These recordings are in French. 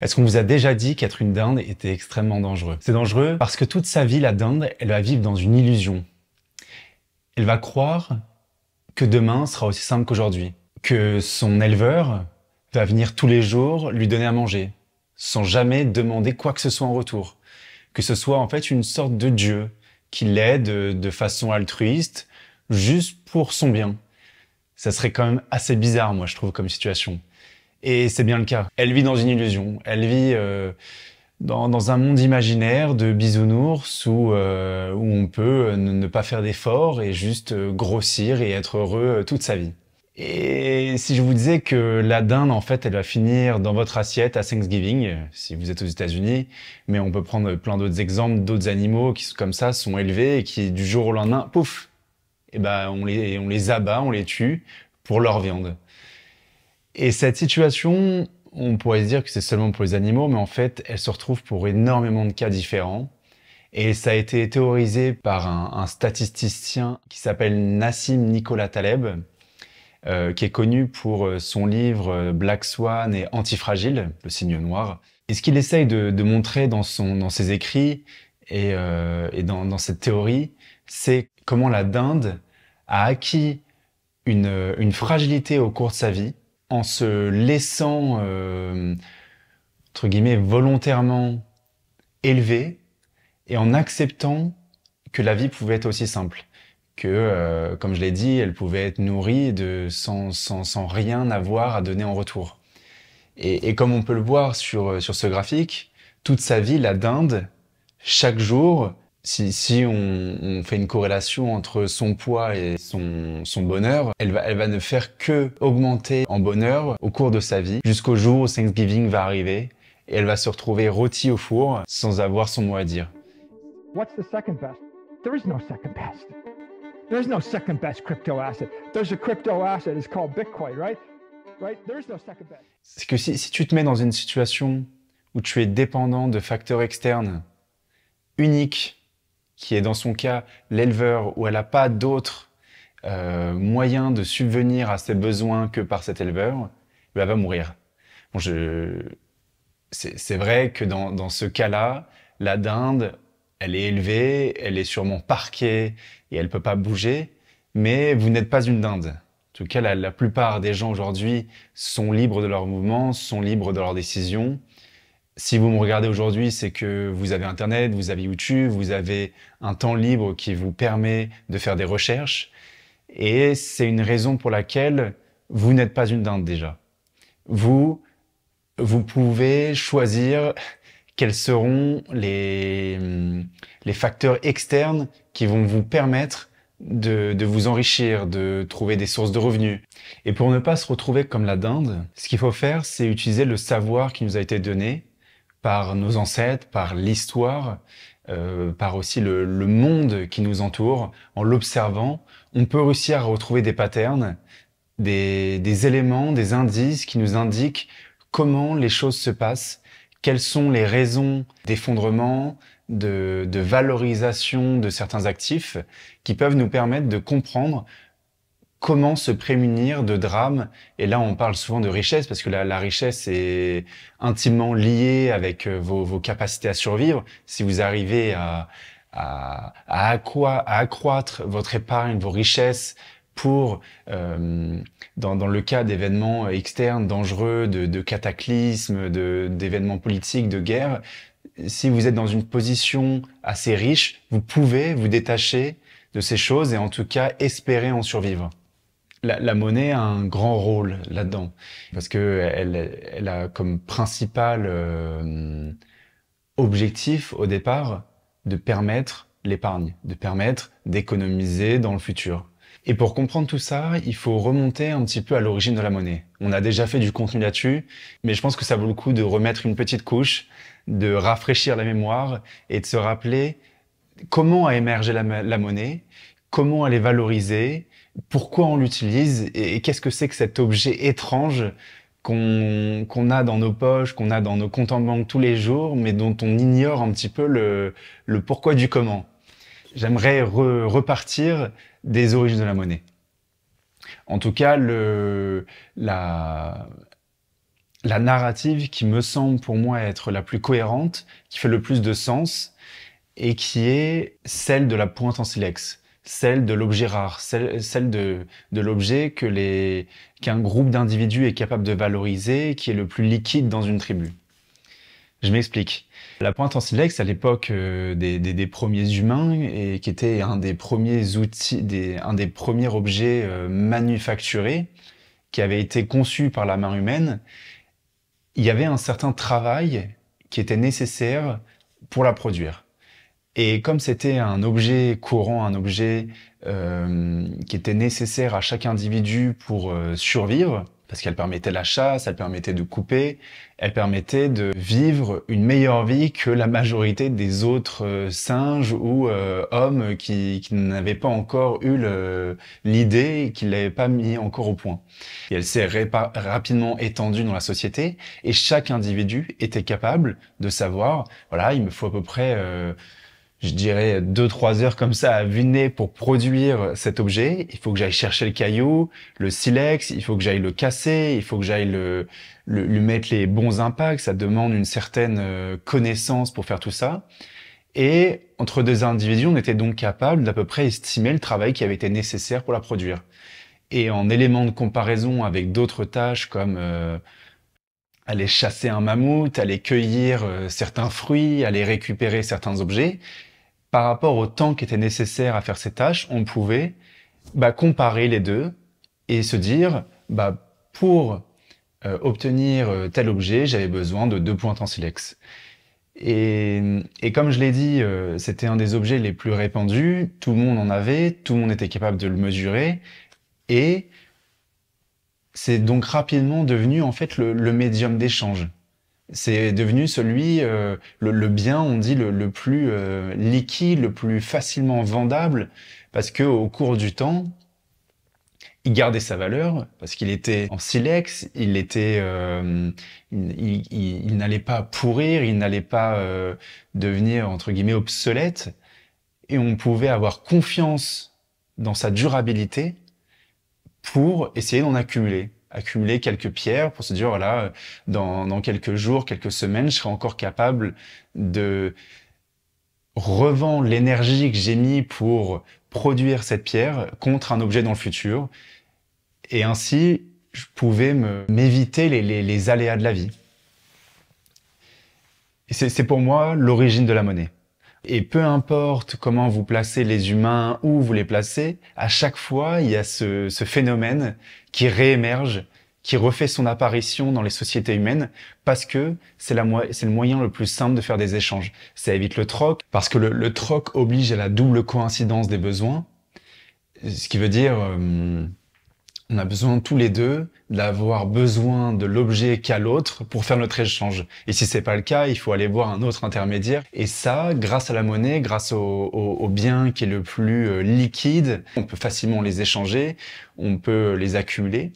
Est-ce qu'on vous a déjà dit qu'être une dinde était extrêmement dangereux C'est dangereux parce que toute sa vie, la dinde, elle va vivre dans une illusion. Elle va croire que demain sera aussi simple qu'aujourd'hui, que son éleveur va venir tous les jours lui donner à manger, sans jamais demander quoi que ce soit en retour, que ce soit en fait une sorte de Dieu qui l'aide de façon altruiste, juste pour son bien. Ça serait quand même assez bizarre, moi, je trouve, comme situation. Et c'est bien le cas. Elle vit dans une illusion. Elle vit euh, dans, un monde imaginaire de bisounours où, euh, où on peut euh, ne, pas faire d'efforts et juste grossir et être heureux toute sa vie. Et si je vous disais que la dinde, en fait, elle va finir dans votre assiette à Thanksgiving, si vous êtes aux États-Unis, mais on peut prendre plein d'autres exemples d'autres animaux qui, comme ça, sont élevés et qui, du jour au lendemain, pouf, et eh ben, on les, on les abat, on les tue pour leur viande. Et cette situation, on pourrait se dire que c'est seulement pour les animaux, mais en fait, elle se retrouve pour énormément de cas différents. Et ça a été théorisé par un, statisticien qui s'appelle Nassim Nicolas Taleb, euh, qui est connu pour euh, son livre euh, Black Swan et Antifragile, le signe noir. Et ce qu'il essaye de, montrer dans, son, dans ses écrits et, et dans, dans, cette théorie, c'est comment la dinde a acquis une, une fragilité au cours de sa vie, en se laissant, euh, entre guillemets, volontairement élever et en acceptant que la vie pouvait être aussi simple. Que, euh, comme je l'ai dit, elle pouvait être nourrie de, sans, rien avoir à donner en retour. Et, comme on peut le voir sur, euh, sur ce graphique, toute sa vie, la dinde, chaque jour, si, on, fait une corrélation entre son poids et son, bonheur, elle va, va ne faire que augmenter en bonheur au cours de sa vie, jusqu'au jour où Thanksgiving va arriver et elle va se retrouver rôtie au four sans avoir son mot à dire. What's C'est que si tu te mets dans une situation où tu es dépendant de facteurs externes uniques qui est dans son cas l'éleveur, où elle n'a pas d'autre euh, moyen de subvenir à ses besoins que par cet éleveur, elle va mourir. Bon, C'est vrai que dans, ce cas-là, la dinde, elle est élevée, elle est sûrement parquée et elle peut pas bouger, mais vous n'êtes pas une dinde. En tout cas, la, la plupart des gens aujourd'hui sont libres de leurs mouvements, sont libres de leurs décisions si vous me regardez aujourd'hui, c'est que vous avez Internet, vous avez YouTube, vous avez un temps libre qui vous permet de faire des recherches. Et c'est une raison pour laquelle vous n'êtes pas une dinde déjà. Vous, vous pouvez choisir quels seront les, facteurs externes qui vont vous permettre de vous enrichir, de trouver des sources de revenus. Et pour ne pas se retrouver comme la dinde, ce qu'il faut faire, c'est utiliser le savoir qui nous a été donné par nos ancêtres, par l'histoire, euh, par aussi le, monde qui nous entoure, en l'observant, on peut réussir à retrouver des patterns, des, éléments, des indices qui nous indiquent comment les choses se passent, quelles sont les raisons d'effondrement, de, valorisation de certains actifs qui peuvent nous permettre de comprendre comment se prémunir de drames. Et là, on parle souvent de richesse parce que la, richesse est intimement liée avec euh, vos, capacités à survivre. Si vous arrivez à, à, à, accroître, votre épargne, vos richesses, pour, euh, dans, le cas d'événements externes dangereux, de, de cataclysmes, d'événements politiques, de guerres, si vous êtes dans une position assez riche, vous pouvez vous détacher de ces choses et en tout cas espérer en survivre la, monnaie a un grand rôle là-dedans parce que elle, a comme principal euh, objectif au départ de permettre l'épargne, de permettre d'économiser dans le futur. Et pour comprendre tout ça, il faut remonter un petit peu à l'origine de la monnaie. On a déjà fait du contenu là-dessus, mais je pense que ça vaut le coup de remettre une petite couche, de rafraîchir la mémoire et de se rappeler comment a émergé la monnaie, comment elle est valorisée, pourquoi on l'utilise et, qu'est-ce que c'est que cet objet étrange qu'on a dans nos poches, qu'on a dans nos comptes en banque tous les jours, mais dont on ignore un petit peu le, pourquoi du comment. J'aimerais repartir des origines de la monnaie. En tout cas, la narrative qui me semble pour moi être la plus cohérente, qui fait le plus de sens, et qui est celle de la pointe en silex celle de l'objet rare, celle, de, de l'objet que les, qu'un groupe d'individus est capable de valoriser, qui est le plus liquide dans une tribu. Je m'explique. La pointe en silex, à l'époque euh, des, des, premiers humains, et qui était un des premiers outils, des, un des premiers objets euh, manufacturés, qui avait été conçu par la main humaine, il y avait un certain travail qui était nécessaire pour la produire. Et comme c'était un objet courant, un objet euh, qui était nécessaire à chaque individu pour euh, survivre, parce qu'elle permettait la chasse, elle permettait de couper, elle permettait de vivre une meilleure vie que la majorité des autres euh, singes ou euh, hommes qui, qui n'avaient pas encore eu l'idée et qui l'avaient pas mis encore au point. Et elle s'est rapidement étendue dans la société et chaque individu était capable de savoir, voilà, il me faut à peu près je dirais deux trois heures comme ça à viner pour produire cet objet. Il faut que j'aille chercher le caillou, le silex, il faut que j'aille le casser, il faut que j'aille le, lui mettre les bons impacts. Ça demande une certaine euh, connaissance pour faire tout ça. Et entre deux individus, on était donc capable d'à peu près estimer le travail qui avait été nécessaire pour la produire. Et en élément de comparaison avec d'autres tâches comme euh, aller chasser un mammouth, aller cueillir euh, certains fruits, aller récupérer certains objets, par rapport au temps qui était nécessaire à faire ces tâches, on pouvait bah, comparer les deux et se dire, bah, pour euh, obtenir euh, tel objet, j'avais besoin de deux pointes en silex. Et, comme je l'ai dit, euh, c'était un des objets les plus répandus, tout le monde en avait, tout le monde était capable de le mesurer, et c'est donc rapidement devenu en fait le, le médium d'échange. C'est devenu celui, euh, le, bien, on dit, le, plus euh, liquide, le plus facilement vendable, parce que au cours du temps, il gardait sa valeur parce qu'il était en silex, il était, euh, il, n'allait pas pourrir, il n'allait pas devenir entre guillemets obsolète, et on pouvait avoir confiance dans sa durabilité pour essayer d'en accumuler accumuler quelques pierres pour se dire voilà dans, dans quelques jours, quelques semaines, je serai encore capable de revendre l'énergie que j'ai mis pour produire cette pierre contre un objet dans le futur et ainsi je pouvais m'éviter les, les, les aléas de la vie. C'est pour moi l'origine de la monnaie. Et peu importe comment vous placez les humains, où vous les placez, à chaque fois, il y a ce, phénomène qui réémerge, qui refait son apparition dans les sociétés humaines, parce que c'est le moyen le plus simple de faire des échanges. Ça évite le troc, parce que le, troc oblige à la double coïncidence des besoins, ce qui veut dire... Euh, on a besoin tous les deux d'avoir besoin de l'objet qu'à l'autre pour faire notre échange. Et si c'est pas le cas, il faut aller voir un autre intermédiaire. Et ça, grâce à la monnaie, grâce au, au, bien qui est le plus euh, liquide, on peut facilement les échanger, on peut les accumuler.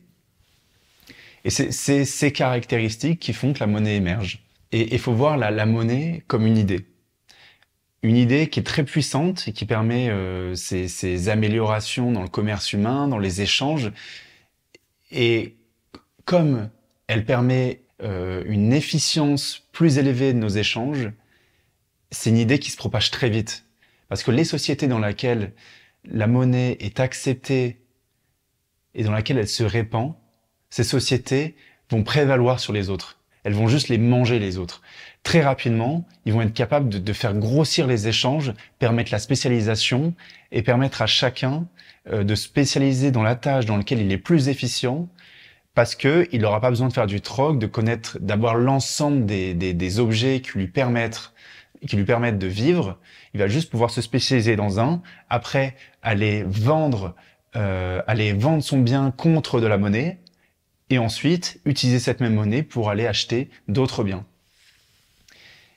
Et c'est ces caractéristiques qui font que la monnaie émerge. Et il faut voir la, la, monnaie comme une idée. Une idée qui est très puissante et qui permet euh, ces, ces améliorations dans le commerce humain, dans les échanges, et comme elle permet euh, une efficience plus élevée de nos échanges, c'est une idée qui se propage très vite. Parce que les sociétés dans lesquelles la monnaie est acceptée et dans laquelle elle se répand, ces sociétés vont prévaloir sur les autres. Elles vont juste les manger les autres. Très rapidement, ils vont être capables de, faire grossir les échanges, permettre la spécialisation et permettre à chacun euh, de spécialiser dans la tâche dans laquelle il est plus efficient parce que il n'aura pas besoin de faire du troc, de connaître, d'avoir l'ensemble des, objets qui lui permettent qui lui permettent de vivre. Il va juste pouvoir se spécialiser dans un, après aller vendre, euh, aller vendre son bien contre de la monnaie, et ensuite utiliser cette même monnaie pour aller acheter d'autres biens.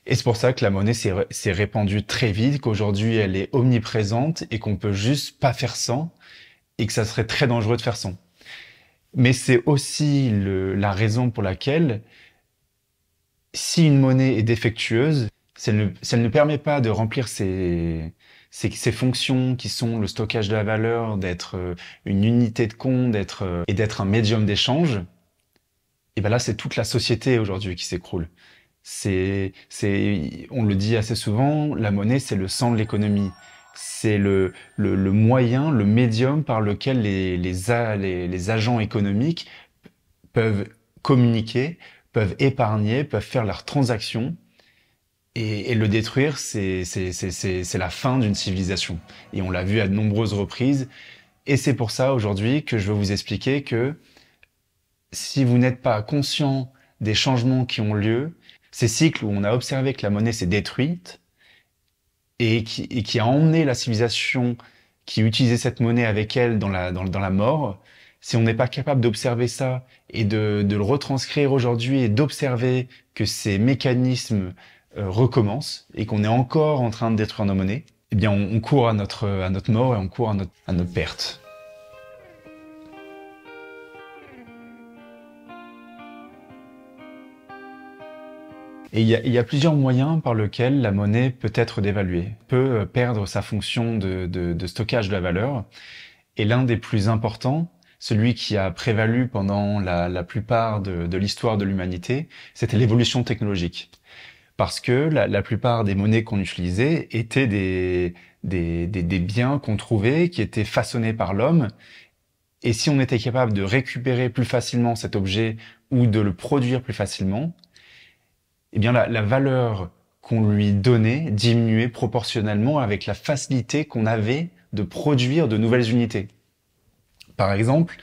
Et c'est pour ça que la monnaie s'est répandue très vite, qu'aujourd'hui elle est omniprésente et qu'on peut juste pas faire sans et que ça serait très dangereux de faire sans. Mais c'est aussi la raison pour laquelle si une monnaie est défectueuse, elle ne permet pas de remplir ses, c'est ces fonctions qui sont le stockage de la valeur, d'être euh, une unité de compte, euh, et d'être un médium d'échange, et ben là c'est toute la société aujourd'hui qui s'écroule. C'est, on le dit assez souvent, la monnaie c'est le sang de l'économie. C'est le, moyen, le médium par lequel les agents économiques peuvent communiquer, peuvent épargner, peuvent faire leurs transactions et, et, le détruire, c'est la fin d'une civilisation. Et on l'a vu à de nombreuses reprises. Et c'est pour ça aujourd'hui que je veux vous expliquer que si vous n'êtes pas conscient des changements qui ont lieu, ces cycles où on a observé que la monnaie s'est détruite et qui, et qui, a emmené la civilisation qui utilisait cette monnaie avec elle dans la, dans, dans la mort, si on n'est pas capable d'observer ça et de, de le retranscrire aujourd'hui et d'observer que ces mécanismes euh, recommence et qu'on est encore en train de détruire nos monnaies, eh bien on, court à notre, à notre mort et on court à notre, à perte. Et il y, a plusieurs moyens par lesquels la monnaie peut être dévaluée, peut euh, perdre sa fonction de, de, stockage de la valeur. Et l'un des plus importants, celui qui a prévalu pendant la, la plupart de l'histoire de l'humanité, c'était l'évolution technologique parce que la, plupart des monnaies qu'on utilisait étaient des, des, des, biens qu'on trouvait, qui étaient façonnés par l'homme. Et si on était capable de récupérer plus facilement cet objet ou de le produire plus facilement, eh bien la, la valeur qu'on lui donnait diminuait proportionnellement avec la facilité qu'on avait de produire de nouvelles unités. Par exemple,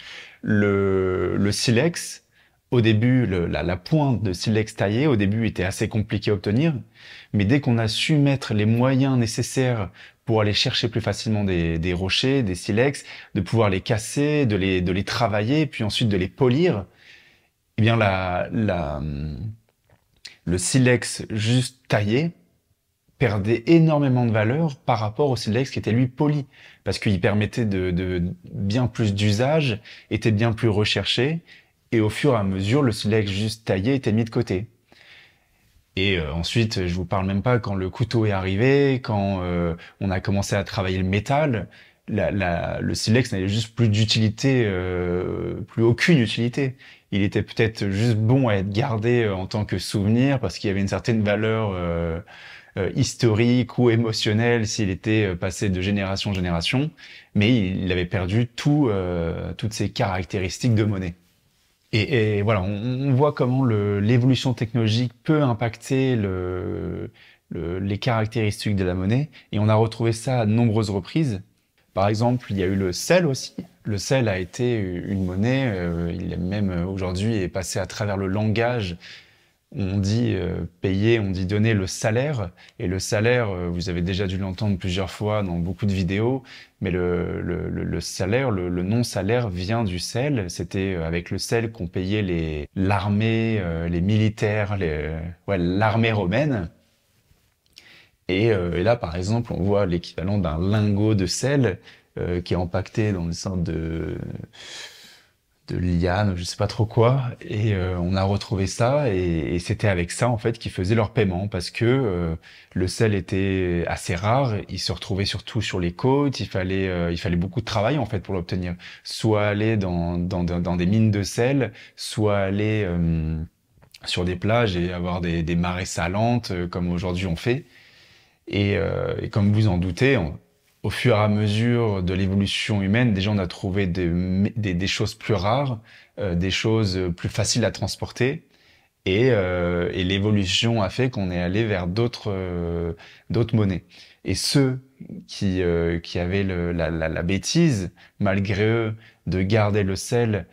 le, le silex, au début, la, pointe de silex taillé, au début, était assez compliquée à obtenir, mais dès qu'on a su mettre les moyens nécessaires pour aller chercher plus facilement des, rochers, des silex, de pouvoir les casser, de les, travailler, puis ensuite de les polir, eh bien, le silex juste taillé perdait énormément de valeur par rapport au silex qui était lui poli, parce qu'il permettait de, de bien plus d'usage, était bien plus recherché, et au fur et à mesure, le silex juste taillé était mis de côté. Et euh, ensuite, je vous parle même pas quand le couteau est arrivé, quand euh, on a commencé à travailler le métal, la, la, le silex n'avait juste plus d'utilité, euh, plus aucune utilité. Il était peut-être juste bon à être gardé euh, en tant que souvenir parce qu'il y avait une certaine valeur historique ou émotionnelle s'il était passé de génération en génération, mais il avait perdu tout, toutes ses caractéristiques de monnaie. Et, voilà, on, voit comment l'évolution technologique peut impacter les caractéristiques de la monnaie. Et on a retrouvé ça à de nombreuses reprises. Par exemple, il y a eu le sel aussi. Le sel a été une monnaie, euh, Il est même aujourd'hui est passé à travers le langage on dit euh, payer, on dit donner le salaire. Et le salaire, euh, vous avez déjà dû l'entendre plusieurs fois dans beaucoup de vidéos, mais le, salaire, le, non-salaire vient du sel. C'était euh, avec le sel qu'on payait les l'armée, les militaires, les, ouais, l'armée romaine. Et, et, là, par exemple, on voit l'équivalent d'un lingot de sel qui est empaqueté dans une sorte de liane, je sais pas trop quoi, et euh, on a retrouvé ça, et, c'était avec ça en fait qu'ils faisaient leur paiement parce que euh, le sel était assez rare, il se retrouvait surtout sur les côtes, il fallait euh, il fallait beaucoup de travail en fait pour l'obtenir, soit aller dans, des mines de sel, soit aller sur des plages et avoir des, marées salantes comme aujourd'hui on fait. Et, et, comme vous en doutez, on, au fur et à mesure de l'évolution humaine, déjà on a trouvé des, choses plus rares, euh, des choses plus faciles à transporter. Euh, et, l'évolution a fait qu'on est allé vers d'autres euh, monnaies. Et ceux qui, qui avaient la, bêtise, malgré eux, de garder le sel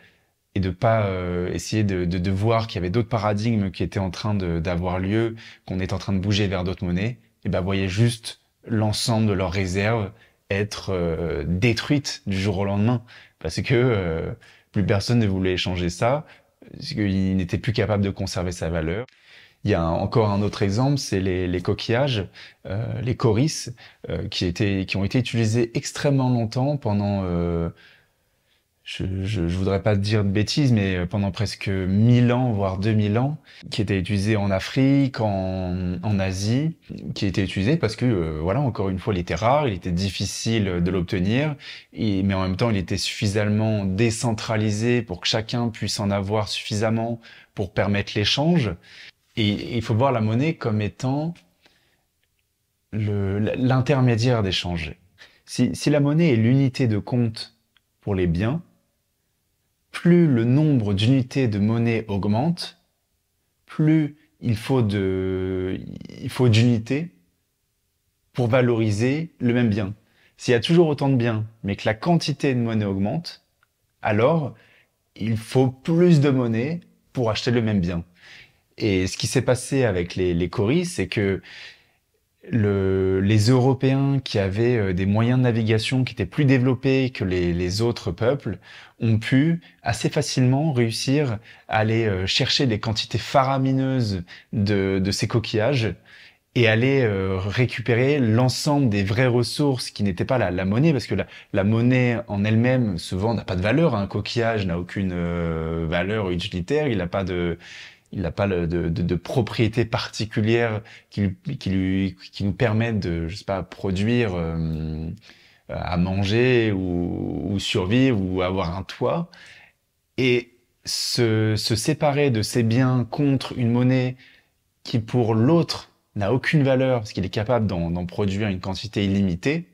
et de pas essayer de, de voir qu'il y avait d'autres paradigmes qui étaient en train d'avoir lieu, qu'on est en train de bouger vers d'autres monnaies, et eh ben voyez juste l'ensemble de leurs réserves être euh, détruites du jour au lendemain parce que euh, plus personne ne voulait échanger ça, parce qu'il n'était plus capable de conserver sa valeur. Il y a encore un autre exemple, c'est les, coquillages, euh, les corices, qui, étaient, qui ont été utilisés extrêmement longtemps pendant je, je, voudrais pas dire de bêtises, mais euh, pendant presque 1000 ans, voire 2000 ans, qui était utilisé en Afrique, en, en Asie, qui était utilisé parce que, euh, voilà, encore une fois, il était rare, il était difficile de l'obtenir, mais en même temps, il était suffisamment décentralisé pour que chacun puisse en avoir suffisamment pour permettre l'échange. Et il faut voir la monnaie comme étant l'intermédiaire d'échange. Si, si la monnaie est l'unité de compte pour les biens, plus le nombre d'unités de monnaie augmente, plus il faut de, il faut d'unités pour valoriser le même bien. S'il y a toujours autant de biens, mais que la quantité de monnaie augmente, alors il faut plus de monnaie pour acheter le même bien. Et ce qui s'est passé avec les, les c'est que le, les Européens qui avaient euh, des moyens de navigation qui étaient plus développés que les, autres peuples ont pu assez facilement réussir à aller euh, chercher des quantités faramineuses de, ces coquillages et aller euh, récupérer l'ensemble des vraies ressources qui n'étaient pas la, monnaie, parce que la, monnaie en elle-même, souvent, n'a pas de valeur. Un coquillage n'a aucune valeur utilitaire, il n'a pas de, il n'a pas de, de, de, propriété particulière qui, qui, nous permette de, je sais pas, produire euh, à manger ou, survivre ou avoir un toit. Et se, séparer de ses biens contre une monnaie qui pour l'autre n'a aucune valeur parce qu'il est capable d'en produire une quantité illimitée,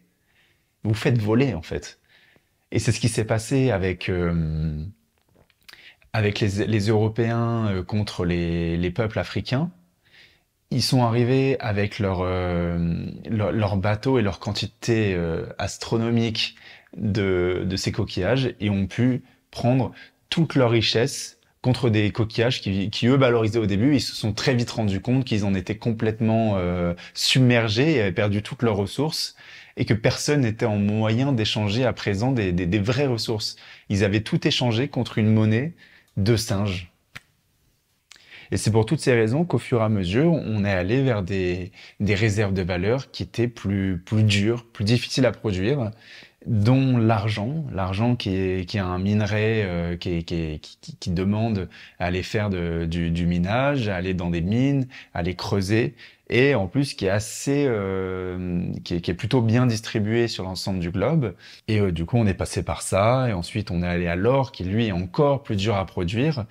vous faites voler en fait. Et c'est ce qui s'est passé avec... Euh, avec les, les Européens euh, contre les, les, peuples africains, ils sont arrivés avec leurs euh, leur, leur bateaux et leur quantité euh, astronomique de, de, ces coquillages et ont pu prendre toute leur richesse contre des coquillages qui, qui eux valorisaient au début. Ils se sont très vite rendus compte qu'ils en étaient complètement submergés et avaient perdu toutes leurs ressources et que personne n'était en moyen d'échanger à présent des, des, des, vraies ressources. Ils avaient tout échangé contre une monnaie de singes. Et c'est pour toutes ces raisons qu'au fur et à mesure, on est allé vers des, réserves de valeur qui étaient plus, plus dures, plus difficiles à produire dont l'argent, l'argent qui est, qui est un minerai euh, qui, qui, qui, demande à aller faire du, du, minage, à aller dans des mines, à aller creuser, et en plus qui est assez, euh, qui, est, plutôt bien distribué sur l'ensemble du globe. Et euh, du coup, on est passé par ça, et ensuite on est allé à l'or, qui lui est encore plus dur à produire,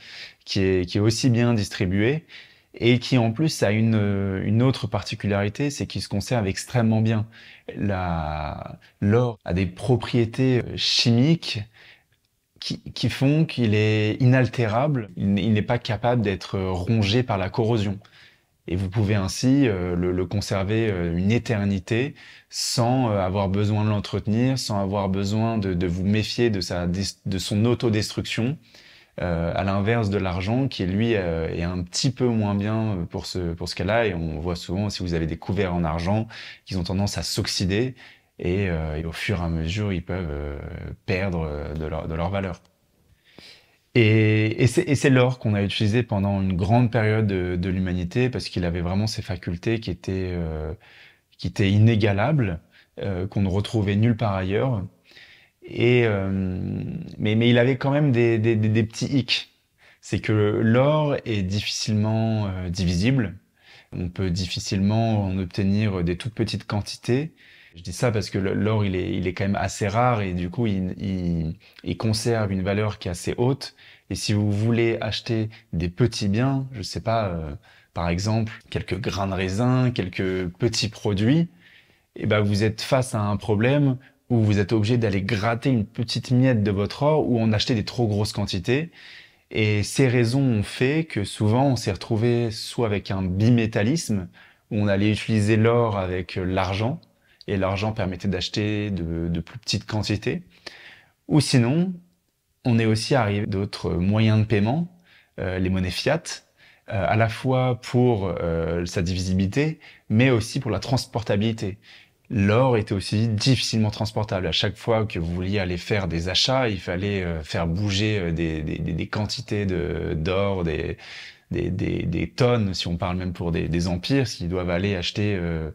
qui est, qui est aussi bien distribué et qui en plus a une, euh, une autre particularité, c'est qu'il se conserve extrêmement bien. L'or a des propriétés euh, chimiques qui, font qu'il est inaltérable, il n'est pas capable d'être euh, rongé par la corrosion. Et vous pouvez ainsi le, conserver une éternité sans avoir besoin de l'entretenir, sans avoir besoin de, de, vous méfier de, sa, de son autodestruction. Euh, à l'inverse de l'argent qui lui euh, est un petit peu moins bien pour ce pour ce cas-là et on voit souvent si vous avez des couverts en argent qu'ils ont tendance à s'oxyder et, euh, et, au fur et à mesure ils peuvent euh, perdre de leur, de leur valeur. Et, et c'est l'or qu'on a utilisé pendant une grande période de, de l'humanité parce qu'il avait vraiment ces facultés qui étaient qui étaient inégalables qu'on ne retrouvait nulle part ailleurs et euh, mais, mais il avait quand même des, des, des, petits hicks. C'est que l'or est difficilement euh, divisible. On peut difficilement en obtenir des toutes petites quantités. Je dis ça parce que l'or, il est, il est quand même assez rare et du coup, il, il, conserve une valeur qui est assez haute. Et si vous voulez acheter des petits biens, je sais pas, euh, par exemple, quelques grains de raisin, quelques petits produits, eh ben, vous êtes face à un problème où vous êtes obligé d'aller gratter une petite miette de votre or ou en acheter des trop grosses quantités. Et ces raisons ont fait que souvent on s'est retrouvé soit avec un bimétallisme, où on allait utiliser l'or avec euh, l'argent, et l'argent permettait d'acheter de, plus petites quantités, ou sinon on est aussi arrivé d'autres euh, moyens de paiement, euh, les monnaies fiat, à la fois pour sa divisibilité, mais aussi pour la transportabilité. L'or était aussi difficilement transportable. À chaque fois que vous vouliez aller faire des achats, il fallait euh, faire bouger euh, des, quantités d'or, des, tonnes, si on parle même pour des, empires, s'ils doivent aller acheter euh,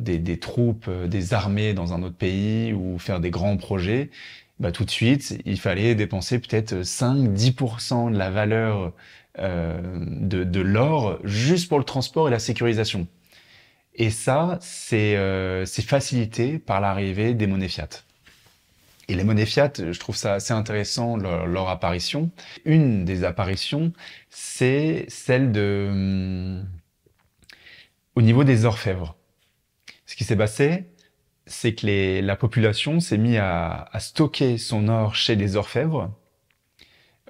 des, troupes, des armées dans un autre pays ou faire des grands projets, bah, tout de suite, il fallait dépenser peut-être 5-10% de la valeur de l'or juste pour le transport et la sécurisation. Et ça, euh, c'est facilité par l'arrivée des monnaies fiat. Et les monnaies fiat, je trouve ça assez intéressant leur, apparition. Une des apparitions, c'est celle de hum, au niveau des orfèvres. Ce qui s'est passé, c'est que la population s'est mise à, stocker son or chez des orfèvres.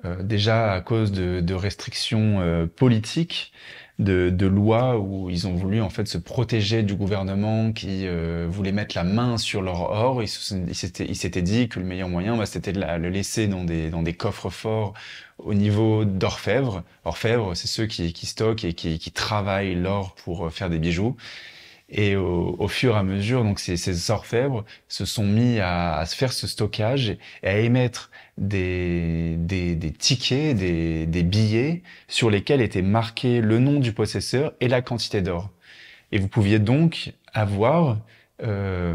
Euh, déjà à cause de, restrictions euh, politiques, de, lois où ils ont voulu en fait se protéger du gouvernement qui euh, voulait mettre la main sur leur or. Ils s'étaient dit que le meilleur moyen, bah, c'était de le laisser dans des, dans des coffres forts au niveau d'orfèvres. Orfèvres, c'est ceux qui, qui, stockent et qui, qui travaillent l'or pour euh, faire des bijoux. Et au, fur et à mesure, donc ces, ces orfèbres se sont mis à, à, faire ce stockage et à émettre des, des, des tickets, des, des, billets sur lesquels était marqué le nom du possesseur et la quantité d'or. Et vous pouviez donc avoir euh,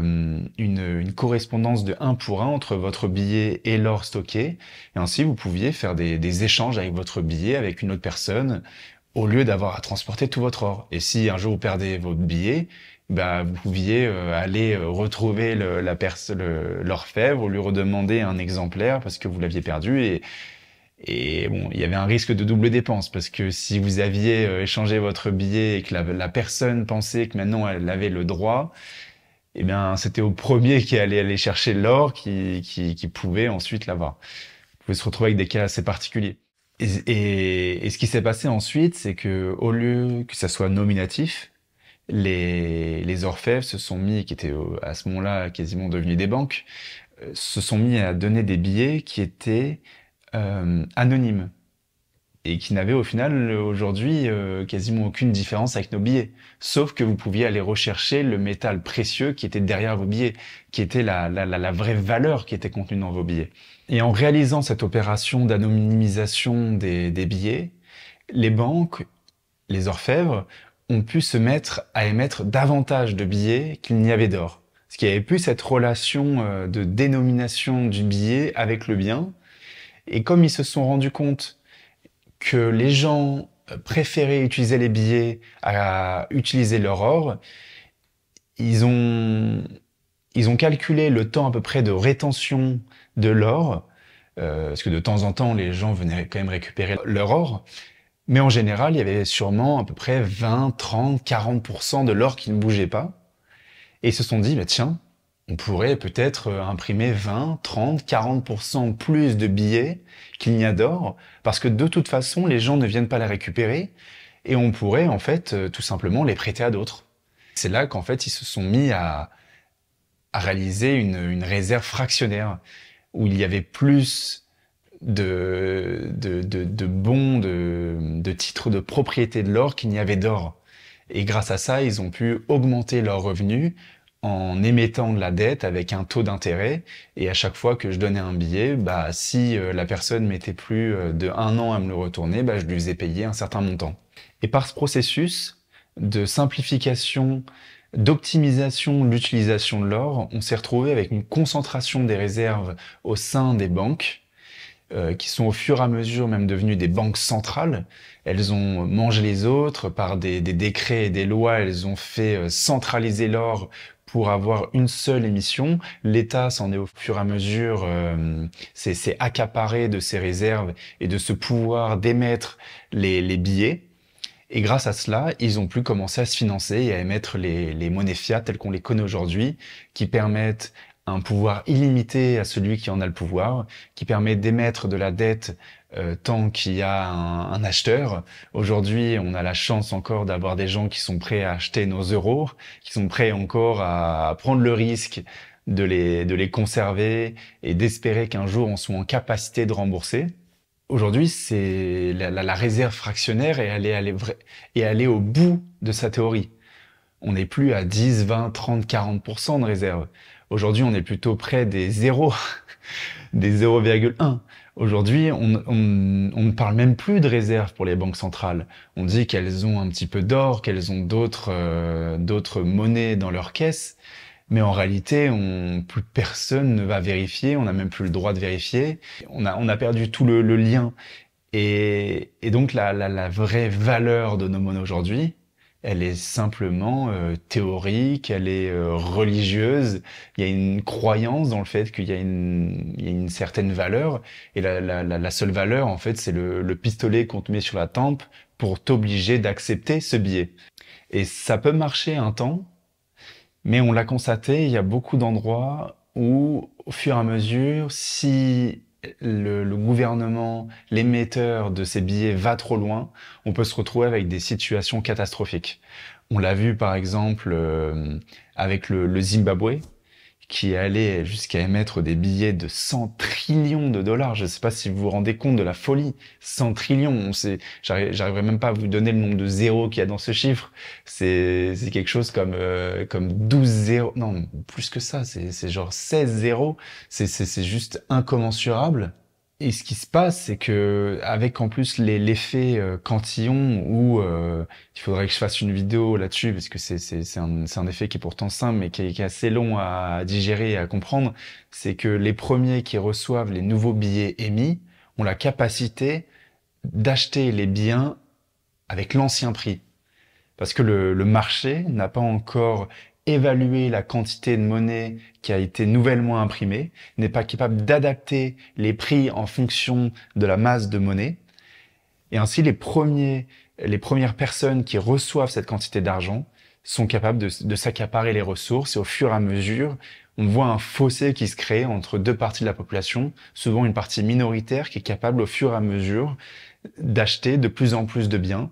une, une, correspondance de 1 pour 1 entre votre billet et l'or stocké. Et ainsi, vous pouviez faire des, des échanges avec votre billet, avec une autre personne, au lieu d'avoir à transporter tout votre or. Et si un jour vous perdez votre billet, bah, vous pouviez euh, aller euh, retrouver le, la l'orfèvre, lui redemander un exemplaire parce que vous l'aviez perdu et et bon, il y avait un risque de double dépense parce que si vous aviez euh, échangé votre billet et que la, personne pensait que maintenant elle avait le droit, eh bien c'était au premier qui allait aller chercher l'or qui, qui, qui pouvait ensuite l'avoir. Vous pouvez se retrouver avec des cas assez particuliers. Et, ce qui s'est passé ensuite, c'est que au lieu que ça soit nominatif, les, les orfèvres se sont mis, qui étaient euh, à ce moment-là quasiment devenus des banques, euh, se sont mis à donner des billets qui étaient euh, anonymes et qui n'avaient au final aujourd'hui quasiment aucune différence avec nos billets. Sauf que vous pouviez aller rechercher le métal précieux qui était derrière vos billets, qui était la vraie valeur qui était contenue dans vos billets. Et en réalisant cette opération d'anonymisation des, billets, les banques, les orfèvres, ont pu se mettre à émettre davantage de billets qu'il n'y avait d'or. Ce qui avait pu cette relation euh, de dénomination du billet avec le bien. Et comme ils se sont rendus compte que les gens euh, préféraient utiliser les billets à utiliser leur or, ils ont ils ont calculé le temps à peu près de rétention de l'or, euh, parce que de temps en temps, les gens venaient quand même récupérer leur or. Mais en général, il y avait sûrement à peu près 20, 30, 40% de l'or qui ne bougeait pas. Et ils se sont dit, bah, tiens, on pourrait peut-être euh, imprimer 20, 30, 40% plus de billets qu'il n'y a d'or, parce que de toute façon, les gens ne viennent pas la récupérer, et on pourrait en fait euh, tout simplement les prêter à d'autres. C'est là qu'en fait ils se sont mis à a réalisé une, une, réserve fractionnaire où il y avait plus de, de, de, de bons, de, de titres de propriété de l'or qu'il n'y avait d'or. Et grâce à ça, ils ont pu augmenter leurs revenus en émettant de la dette avec un taux d'intérêt. Et à chaque fois que je donnais un billet, bah, si euh, la personne mettait plus euh, de un an à me le retourner, bah, je lui faisais payer un certain montant. Et par ce processus de simplification d'optimisation l'utilisation de l'or, on s'est retrouvé avec une concentration des réserves au sein des banques, euh, qui sont au fur et à mesure même devenues des banques centrales. Elles ont mangé les autres par des, décrets et des lois, elles ont fait euh, centraliser l'or pour avoir une seule émission. L'État s'en est au fur et à mesure, euh, s'est accaparé de ses réserves et de ce pouvoir d'émettre les billets. Et grâce à cela, ils ont pu commencer à se financer et à émettre les, les monnaies fiat telles qu'on les connaît aujourd'hui, qui permettent un pouvoir illimité à celui qui en a le pouvoir, qui permet d'émettre de la dette euh, tant qu'il y a un, acheteur. Aujourd'hui, on a la chance encore d'avoir des gens qui sont prêts à acheter nos euros, qui sont prêts encore à prendre le risque de les, de les conserver et d'espérer qu'un jour on soit en capacité de rembourser. Aujourd'hui, c'est la, réserve fractionnaire et aller, et aller au bout de sa théorie. On n'est plus à 10, 20, 30, 40% de réserve. Aujourd'hui, on est plutôt près des 0, des 0,1. Aujourd'hui, on, ne parle même plus de réserve pour les banques centrales. On dit qu'elles ont un petit peu d'or, qu'elles ont d'autres euh, d'autres monnaies dans leurs caisses. Mais en réalité, plus personne ne va vérifier, on n'a même plus le droit de vérifier. On a, on a perdu tout le, le lien. Et, et donc la, la, la, vraie valeur de nos monnaies aujourd'hui, elle est simplement euh, théorique, elle est euh, religieuse. Il y a une croyance dans le fait qu'il y, y, a une certaine valeur. Et la, la seule valeur, en fait, c'est le, le pistolet qu'on te met sur la tempe pour t'obliger d'accepter ce biais. Et ça peut marcher un temps, mais on l'a constaté, il y a beaucoup d'endroits où, au fur et à mesure, si le, gouvernement, l'émetteur de ces billets va trop loin, on peut se retrouver avec des situations catastrophiques. On l'a vu par exemple euh, avec le Zimbabwe, qui allait jusqu'à émettre des billets de 100 trillions de dollars. Je ne sais pas si vous vous rendez compte de la folie. 100 trillions, j'arriverai même pas à vous donner le nombre de zéros qu'il y a dans ce chiffre. C'est quelque chose comme, euh, comme 12 zéros. Non, plus que ça, c'est genre 16 zéros. C'est juste incommensurable. Et ce qui se passe, c'est que avec en plus l'effet euh, cantillon, où euh, il faudrait que je fasse une vidéo là-dessus, parce que c'est un, effet qui est pourtant simple, mais qui est, assez long à digérer et à comprendre, c'est que les premiers qui reçoivent les nouveaux billets émis ont la capacité d'acheter les biens avec l'ancien prix parce que le marché n'a pas encore évaluer la quantité de monnaie qui a été nouvellement imprimée, n'est pas capable d'adapter les prix en fonction de la masse de monnaie. Et ainsi, les, premiers, les premières personnes qui reçoivent cette quantité d'argent sont capables de, s'accaparer les ressources et au fur et à mesure, on voit un fossé qui se crée entre deux parties de la population, souvent une partie minoritaire qui est capable au fur et à mesure d'acheter de plus en plus de biens.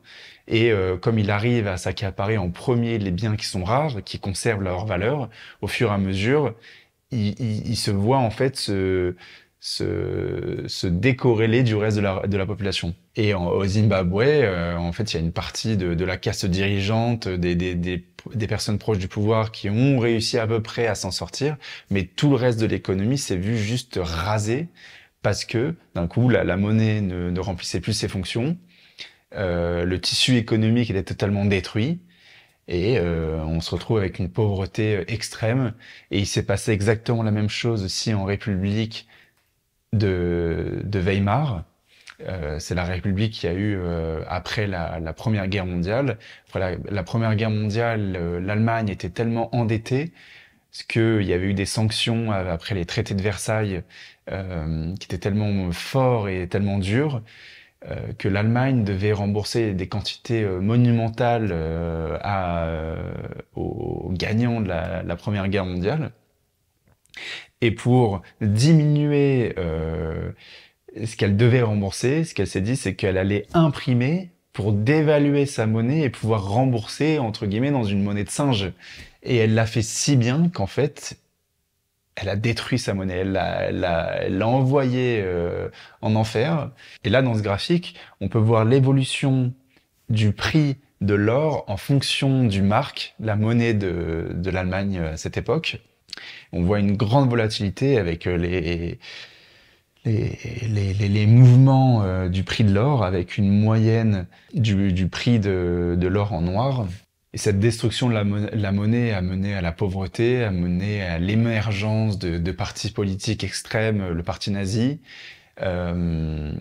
Et euh, comme il arrive à s'accaparer en premier les biens qui sont rares, qui conservent leur valeur, au fur et à mesure, il, se voit en fait se, se, se, décorréler du reste de la, de la population. Et au Zimbabwe, euh, en fait, il y a une partie de, de la caste dirigeante, des, des, des, personnes proches du pouvoir qui ont réussi à peu près à s'en sortir, mais tout le reste de l'économie s'est vu juste rasé parce que d'un coup, la, la monnaie ne, ne, remplissait plus ses fonctions, euh, le tissu économique était totalement détruit, et euh, on se retrouve avec une pauvreté euh, extrême. Et il s'est passé exactement la même chose aussi en République de, de Weimar. Euh, c'est la République qui a eu euh, après la, la, Première Guerre mondiale. Après la Première Guerre mondiale, euh, l'Allemagne était tellement endettée parce qu'il y avait eu des sanctions euh, après les traités de Versailles euh, qui étaient tellement forts et tellement durs euh, que l'Allemagne devait rembourser des quantités monumentales à, aux gagnants de la, la, Première Guerre mondiale. Et pour diminuer ce qu'elle devait rembourser, ce qu'elle s'est dit, c'est qu'elle allait imprimer pour dévaluer sa monnaie et pouvoir rembourser, entre guillemets, dans une monnaie de singe. Et elle l'a fait si bien qu'en fait, elle a détruit sa monnaie, elle l'a, envoyée euh, en enfer. Et là, dans ce graphique, on peut voir l'évolution du prix de l'or en fonction du marque, la monnaie de, de l'Allemagne à cette époque. On voit une grande volatilité avec euh, les, les, les, les, mouvements euh, du prix de l'or, avec une moyenne du, du prix de, de l'or en noir et cette destruction de la, monnaie a mené à la pauvreté, a mené à l'émergence de, partis politiques extrêmes, le parti nazi. Euh,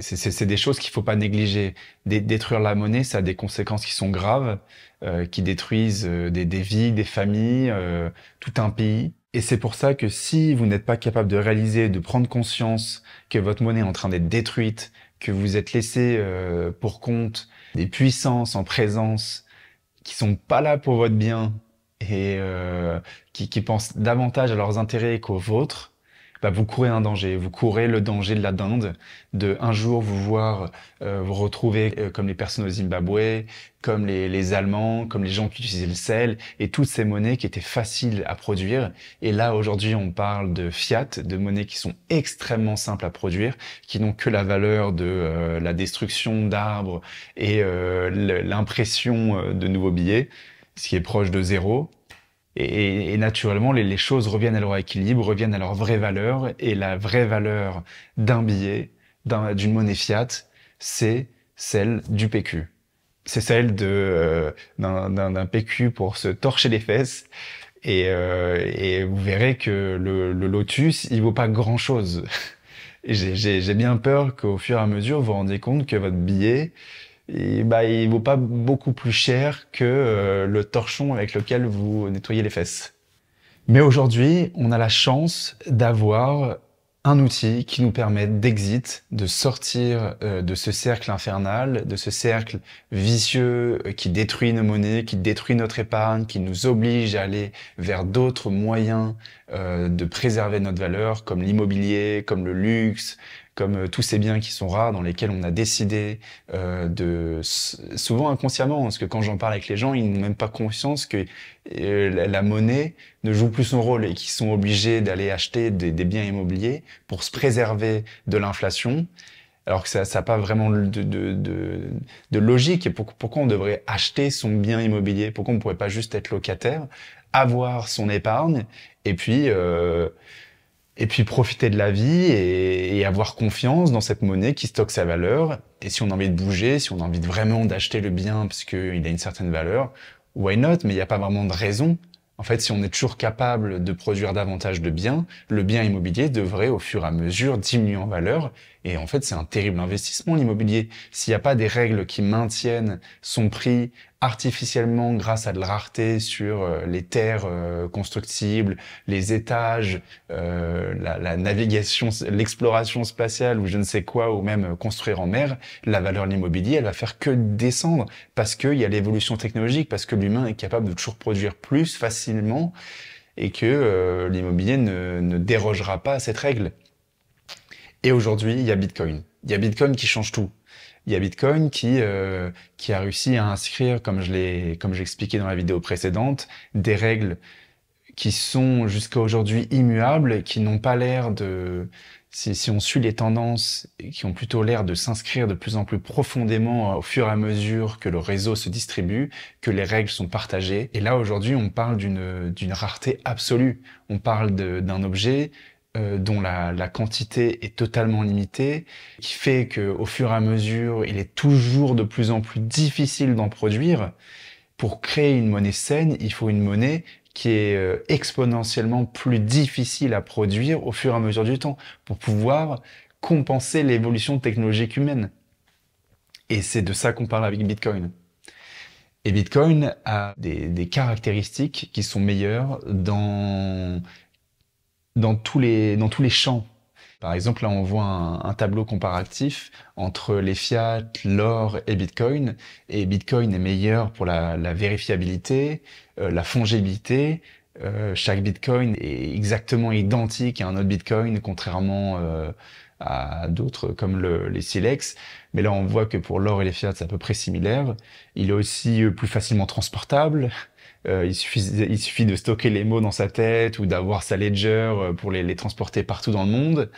c'est des choses qu'il ne faut pas négliger. détruire la monnaie, ça a des conséquences qui sont graves, euh, qui détruisent euh, des, vies, des familles, tout un pays. Et c'est pour ça que si vous n'êtes pas capable de réaliser, de prendre conscience que votre monnaie est en train d'être détruite, que vous êtes laissé pour compte des puissances en présence qui sont pas là pour votre bien et euh, qui, qui pensent davantage à leurs intérêts qu'aux vôtres, bah, vous courez un danger. Vous courez le danger de la dinde, de un jour vous voir euh, vous retrouver euh, comme les personnes au Zimbabwe, comme les, les, Allemands, comme les gens qui utilisaient le sel et toutes ces monnaies qui étaient faciles à produire. Et là, aujourd'hui, on parle de fiat, de monnaies qui sont extrêmement simples à produire, qui n'ont que la valeur de euh, la destruction d'arbres et l'impression de nouveaux billets, ce qui est proche de zéro. Et, naturellement, les, choses reviennent à leur équilibre, reviennent à leur vraie valeur. Et la vraie valeur d'un billet, d'une monnaie fiat, c'est celle du PQ. C'est celle de euh, d'un PQ pour se torcher les fesses. Et, euh, vous verrez que le, Lotus, il vaut pas grand-chose. J'ai bien peur qu'au fur et à mesure, vous vous rendiez compte que votre billet, et bah il vaut pas beaucoup plus cher que euh, le torchon avec lequel vous nettoyez les fesses. Mais aujourd'hui, on a la chance d'avoir un outil qui nous permet d'exit, de sortir euh, de ce cercle infernal, de ce cercle vicieux euh, qui détruit nos monnaies, qui détruit notre épargne, qui nous oblige à aller vers d'autres moyens de préserver notre valeur, comme l'immobilier, comme le luxe, comme euh, tous ces biens qui sont rares, dans lesquels on a décidé euh, de... Souvent inconsciemment, hein, parce que quand j'en parle avec les gens, ils n'ont même pas conscience que euh, la monnaie ne joue plus son rôle et qu'ils sont obligés d'aller acheter des, biens immobiliers pour se préserver de l'inflation. Alors que ça n'a pas vraiment de, logique. pourquoi on devrait acheter son bien immobilier Pourquoi on ne pourrait pas juste être locataire, avoir son épargne et puis... Euh, et puis profiter de la vie et, avoir confiance dans cette monnaie qui stocke sa valeur. Et si on a envie de bouger, si on a envie vraiment d'acheter le bien parce qu'il a une certaine valeur, why not Mais il n'y a pas vraiment de raison. En fait, si on est toujours capable de produire davantage de biens, le bien immobilier devrait au fur et à mesure diminuer en valeur et en fait, c'est un terrible investissement, l'immobilier. S'il n'y a pas des règles qui maintiennent son prix artificiellement grâce à de la rareté sur euh, les terres euh, constructibles, les étages, euh, la, navigation, l'exploration spatiale ou je ne sais quoi, ou même construire en mer, la valeur de l'immobilier, elle va faire que descendre parce qu'il y a l'évolution technologique, parce que l'humain est capable de toujours produire plus facilement et que l'immobilier ne, ne dérogera pas à cette règle. Et aujourd'hui, il y a Bitcoin. Il y a Bitcoin qui change tout. Il y a Bitcoin euh, qui, a réussi à inscrire, comme je l'ai, comme j'expliquais dans la vidéo précédente, des règles qui sont jusqu'à aujourd'hui immuables, qui n'ont pas l'air de, si, si, on suit les tendances, qui ont plutôt l'air de s'inscrire de plus en plus profondément euh, au fur et à mesure que le réseau se distribue, que les règles sont partagées. Et là, aujourd'hui, on parle d'une rareté absolue. On parle d'un objet euh, dont la, quantité est totalement limitée, qui fait que au fur et à mesure, il est toujours de plus en plus difficile d'en produire. Pour créer une monnaie saine, il faut une monnaie qui est euh, exponentiellement plus difficile à produire au fur et à mesure du temps pour pouvoir compenser l'évolution technologique humaine. Et c'est de ça qu'on parle avec Bitcoin. Et Bitcoin a des, caractéristiques qui sont meilleures dans dans tous les, dans tous les champs. Par exemple, là, on voit un, tableau comparatif entre les fiat, l'or et Bitcoin. Et Bitcoin est meilleur pour la, la vérifiabilité, euh, la fongibilité. Euh, chaque Bitcoin est exactement identique à un autre Bitcoin, contrairement euh, à d'autres comme les silex. Mais là, on voit que pour l'or et les fiat, c'est à peu près similaire. Il est aussi plus facilement transportable. Euh, il, suffit, de stocker les mots dans sa tête ou d'avoir sa ledger euh, pour les, transporter partout dans le monde.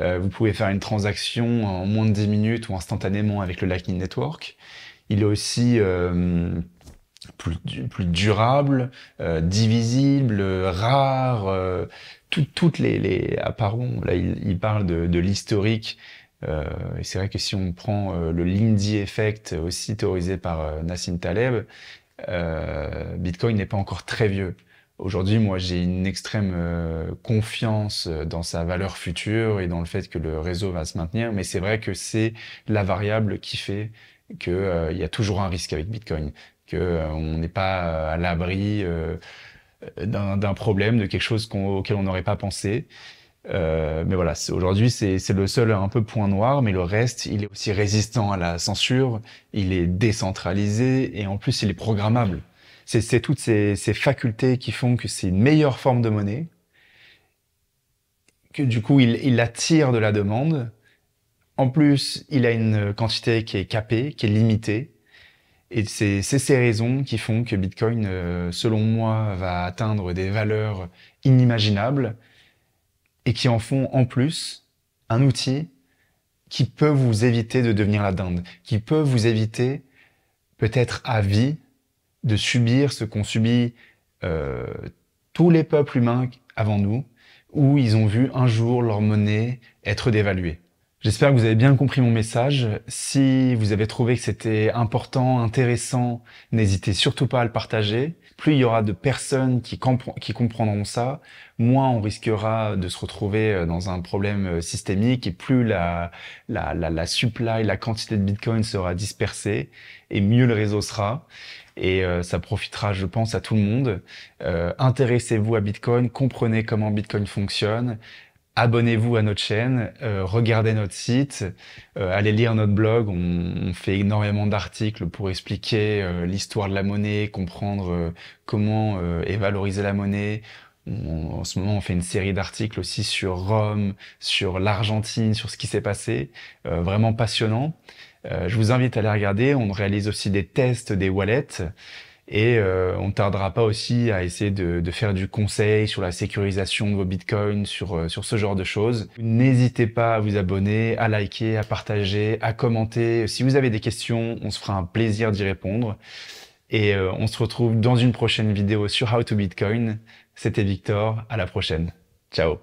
Euh, vous pouvez faire une transaction en moins de 10 minutes ou instantanément avec le Lightning Network. Il est aussi plus, durable, divisible, rare, toutes les, les Là, il, parle de, de l'historique. et c'est vrai que si on prend le Lindy Effect, aussi théorisé par Nassim Taleb, euh, Bitcoin n'est pas encore très vieux. Aujourd'hui, moi, j'ai une extrême euh, confiance euh, dans sa valeur future et dans le fait que le réseau va se maintenir. Mais c'est vrai que c'est la variable qui fait qu'il y a toujours un risque avec Bitcoin, qu'on n'est pas à l'abri d'un problème, de quelque chose auquel on n'aurait pas pensé. Euh, mais voilà, aujourd'hui c'est le seul un peu point noir, mais le reste, il est aussi résistant à la censure, il est décentralisé et en plus il est programmable. C'est toutes ces, ces, facultés qui font que c'est une meilleure forme de monnaie, que du coup il, il, attire de la demande. En plus, il a une quantité qui est capée, qui est limitée. Et c'est ces raisons qui font que Bitcoin, euh, selon moi, va atteindre des valeurs inimaginables et qui en font en plus un outil qui peut vous éviter de devenir la dinde, qui peut vous éviter peut-être à vie de subir ce qu'ont subi euh, tous les peuples humains avant nous, où ils ont vu un jour leur monnaie être dévaluée. J'espère que vous avez bien compris mon message. Si vous avez trouvé que c'était important, intéressant, n'hésitez surtout pas à le partager plus il y aura de personnes qui, qui comprendront ça, moins on risquera de se retrouver euh, dans un problème euh, systémique et plus la, la, la, la supply, la quantité de Bitcoin sera dispersée et mieux le réseau sera. Et euh, ça profitera, je pense, à tout le monde. Intéressez-vous à Bitcoin, comprenez comment Bitcoin fonctionne, abonnez-vous à notre chaîne, euh, regardez notre site, euh, allez lire notre blog. On, fait énormément d'articles pour expliquer euh, l'histoire de la monnaie, comprendre comment est la monnaie. en ce moment, on fait une série d'articles aussi sur Rome, sur l'Argentine, sur ce qui s'est passé. vraiment passionnant. je vous invite à aller regarder. On réalise aussi des tests des wallets. Et euh, on ne tardera pas aussi à essayer de, faire du conseil sur la sécurisation de vos bitcoins, sur, euh, sur ce genre de choses. N'hésitez pas à vous abonner, à liker, à partager, à commenter. Si vous avez des questions, on se fera un plaisir d'y répondre. Et euh, on se retrouve dans une prochaine vidéo sur How to Bitcoin. C'était Victor, à la prochaine. Ciao